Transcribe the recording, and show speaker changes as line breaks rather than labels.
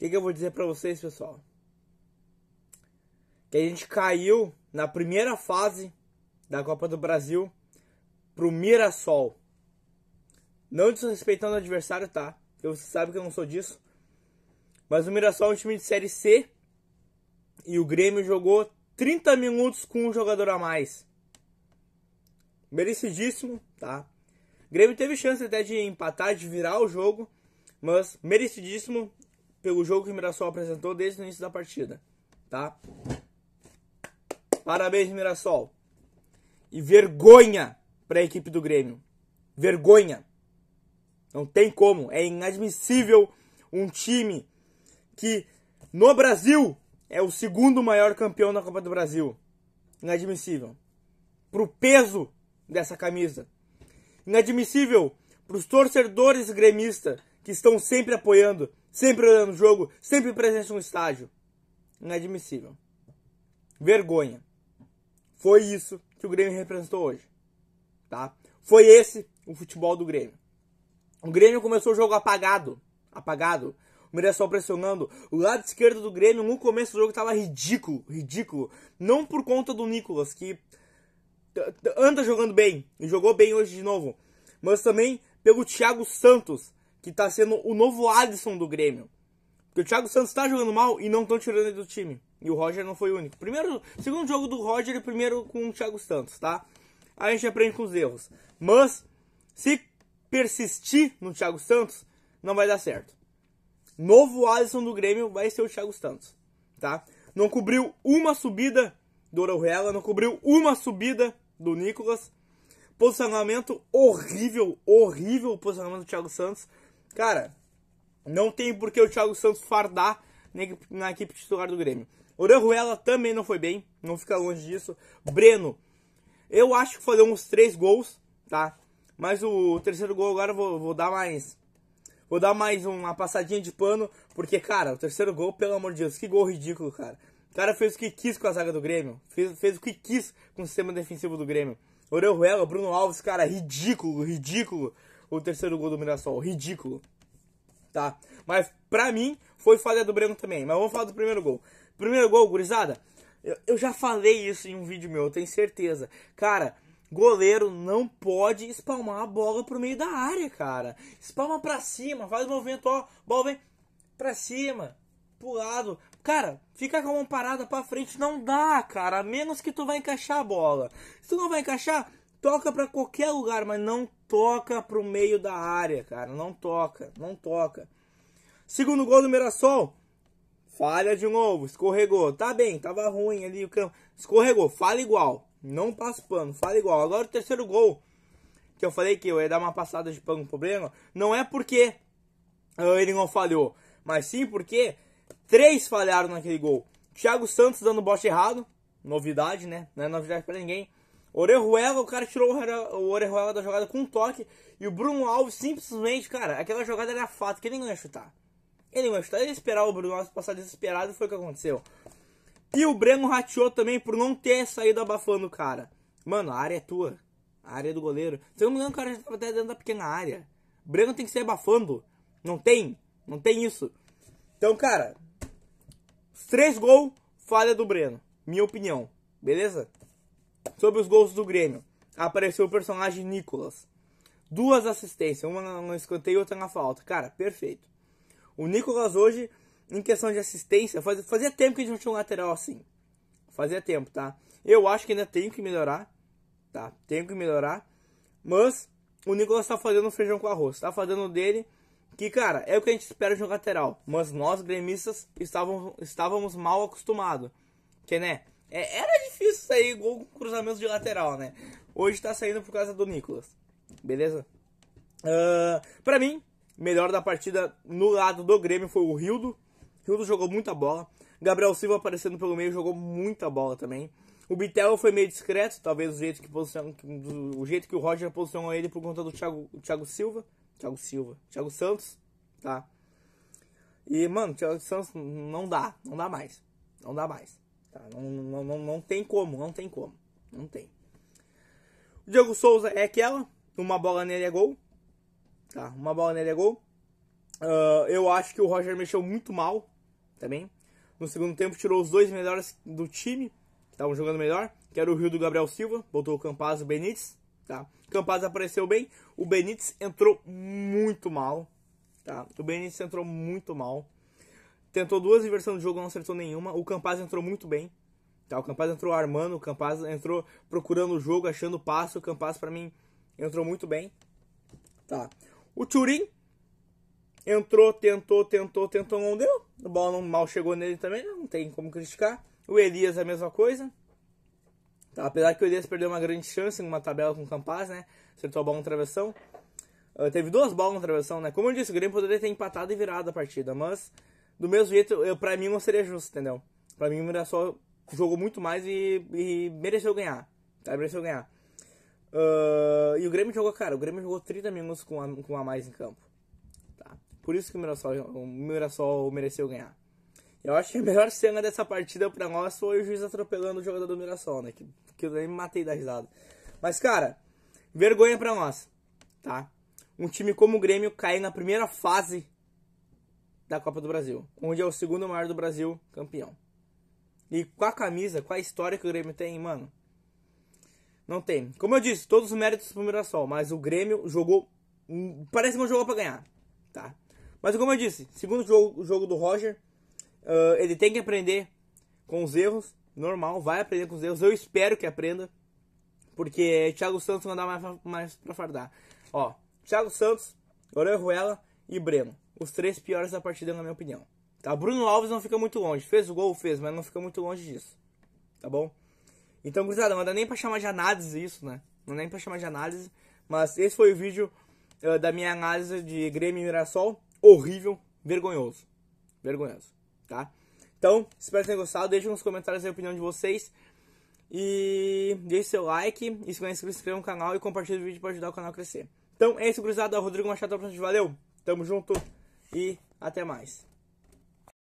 que, que eu vou dizer para vocês, pessoal? Que a gente caiu na primeira fase da Copa do Brasil pro Mirassol. Não desrespeitando o adversário, tá? Porque você sabe que eu não sou disso. Mas o Mirassol é um time de Série C. E o Grêmio jogou 30 minutos com um jogador a mais. Merecidíssimo, tá? O Grêmio teve chance até de empatar, de virar o jogo. Mas merecidíssimo pelo jogo que o Mirassol apresentou desde o início da partida, tá? Parabéns, Mirassol. E vergonha para a equipe do Grêmio. Vergonha. Não tem como. É inadmissível um time que no Brasil é o segundo maior campeão da Copa do Brasil. Inadmissível. Pro peso dessa camisa. Inadmissível para os torcedores gremistas que estão sempre apoiando sempre olhando o jogo, sempre presente no estádio. Inadmissível. Vergonha. Foi isso que o Grêmio representou hoje. Tá? Foi esse o futebol do Grêmio. O Grêmio começou o jogo apagado. Apagado. O Mirassol pressionando. O lado esquerdo do Grêmio no começo do jogo estava ridículo. Ridículo. Não por conta do Nicolas, que anda jogando bem. E jogou bem hoje de novo. Mas também pelo Thiago Santos, que tá sendo o novo Alisson do Grêmio. Porque o Thiago Santos tá jogando mal e não estão tirando ele do time. E o Roger não foi o único. Primeiro, segundo jogo do Roger e primeiro com o Thiago Santos, tá? Aí a gente aprende com os erros. Mas, se persistir no Thiago Santos, não vai dar certo. Novo Alisson do Grêmio vai ser o Thiago Santos, tá? Não cobriu uma subida do Orejuela, não cobriu uma subida do Nicolas. Posicionamento horrível, horrível o posicionamento do Thiago Santos. Cara, não tem por que o Thiago Santos fardar na equipe titular do Grêmio. Orejuela também não foi bem, não fica longe disso. Breno, eu acho que foi uns três gols, tá? Mas o terceiro gol agora eu vou, vou dar mais. Vou dar mais uma passadinha de pano, porque, cara, o terceiro gol, pelo amor de Deus, que gol ridículo, cara. O cara fez o que quis com a zaga do Grêmio, fez, fez o que quis com o sistema defensivo do Grêmio. Orejuela, Bruno Alves, cara, ridículo, ridículo. O terceiro gol do Mirassol, ridículo. Tá? Mas pra mim foi falha do Breno também. Mas vamos falar do primeiro gol. Primeiro gol, gurizada. Eu, eu já falei isso em um vídeo meu, eu tenho certeza. Cara, goleiro não pode espalmar a bola pro meio da área, cara. Espalma pra cima, faz o movimento, ó, bola vem pra cima, pro lado. Cara, fica com a mão parada pra frente não dá, cara. A menos que tu vai encaixar a bola. Se tu não vai encaixar, toca pra qualquer lugar, mas não toca pro meio da área, cara. Não toca, não toca. Segundo gol do Mirassol. Falha de novo, escorregou. Tá bem, tava ruim ali o campo. Escorregou, fala igual. Não passa pano, fala igual. Agora o terceiro gol. Que eu falei que eu ia dar uma passada de pano pro problema Não é porque ah, ele não falhou. Mas sim porque três falharam naquele gol. Thiago Santos dando bote errado. Novidade, né? Não é novidade para ninguém. Orejuela, o cara tirou o Orejuela da jogada com um toque. E o Bruno Alves simplesmente, cara, aquela jogada era fato, que ele não ia chutar. Ele não ia chutar, ele ia esperar o Bruno Alves passar desesperado e foi o que aconteceu. E o Breno rateou também por não ter saído abafando o cara. Mano, a área é tua. A área é do goleiro. Se eu não me engano, o cara já tava até dentro da pequena área. O Breno tem que ser abafando. Não tem. Não tem isso. Então, cara, três gols, falha do Breno. Minha opinião. Beleza? Sobre os gols do Grêmio, apareceu o personagem Nicolas. Duas assistências, uma no escanteio e outra na falta. Cara, perfeito. O Nicolas hoje, em questão de assistência, fazia, fazia tempo que a gente não tinha um lateral assim. Fazia tempo, tá? Eu acho que ainda tenho que melhorar. Tá? Tenho que melhorar. Mas o Nicolas tá fazendo feijão com arroz. Tá fazendo dele. Que, cara, é o que a gente espera de um lateral. Mas nós, gremistas, estávamos, estávamos mal acostumados. Que, né? É, era sair gol com cruzamento de lateral, né? Hoje tá saindo por causa do Nicolas. Beleza? Uh, pra mim, melhor da partida no lado do Grêmio foi o Rildo. Rildo jogou muita bola. Gabriel Silva aparecendo pelo meio jogou muita bola também. O Bitel foi meio discreto, talvez o jeito que, o, jeito que o Roger posicionou ele por conta do Thiago, Thiago Silva. Thiago Silva. Thiago Santos, tá? E, mano, Thiago Santos não dá. Não dá mais. Não dá mais. Tá? Não, não, não, não tem como, não tem como. Não tem. O Diego Souza é aquela. Uma bola nele é gol. Tá? Uma bola nele é gol. Uh, eu acho que o Roger mexeu muito mal também. No segundo tempo tirou os dois melhores do time, que estavam jogando melhor, que era o Rio do Gabriel Silva, botou o Campaz e o Benítez, tá? Campaz apareceu bem, o Benítez entrou muito mal, tá? O Benítez entrou muito mal tentou duas inversões do jogo, não acertou nenhuma. O Campaz entrou muito bem. Tá? O Campaz entrou armando, o Campaz entrou procurando o jogo, achando passo. O Campaz, para mim, entrou muito bem. Tá. O Turin entrou, tentou, tentou, tentou, não deu. O bola mal chegou nele também, não tem como criticar. O Elias, a mesma coisa. Tá, apesar que o Elias perdeu uma grande chance em uma tabela com o Campaz, né? Acertou a bola no travessão. Uh, teve duas bolas na travessão, né? Como eu disse, o Grêmio poderia ter empatado e virado a partida, mas do mesmo jeito, eu, pra mim não seria justo, entendeu? Pra mim o Mirassol jogou muito mais e, e mereceu ganhar. Tá? Mereceu ganhar. Uh, e o Grêmio jogou, cara, o Grêmio jogou 30 minutos com a, com a mais em campo. Tá? Por isso que o Mirassol, o Mirassol mereceu ganhar. Eu acho que a melhor cena dessa partida pra nós foi o juiz atropelando o jogador do Mirassol, né? Que, que eu nem me matei da risada. Mas, cara, vergonha pra nós, tá? Um time como o Grêmio cair na primeira fase da Copa do Brasil, onde é o segundo maior do Brasil campeão. E com a camisa, com a história que o Grêmio tem, mano. Não tem. Como eu disse, todos os méritos pro Mirassol, mas o Grêmio jogou. Parece que não jogou pra ganhar. Tá. Mas como eu disse, segundo jogo, o jogo do Roger, uh, ele tem que aprender com os erros. Normal, vai aprender com os erros. Eu espero que aprenda. Porque Thiago Santos não dá mais, mais pra fardar. Ó, Thiago Santos, Orelha Ruela e Breno os três piores da partida, na minha opinião. Tá? Bruno Alves não fica muito longe. Fez o gol, fez, mas não fica muito longe disso. Tá bom? Então, gurizada, não dá nem pra chamar de análise isso, né? Não dá nem pra chamar de análise. Mas esse foi o vídeo uh, da minha análise de Grêmio e Mirassol. Horrível, vergonhoso. Vergonhoso, tá? Então, espero que tenham gostado. Deixem nos comentários a opinião de vocês. E deixe seu like. E se se inscreva no canal e compartilhe o vídeo para ajudar o canal a crescer. Então é isso, gurizada. Rodrigo Machado, valeu. Tamo junto e até mais.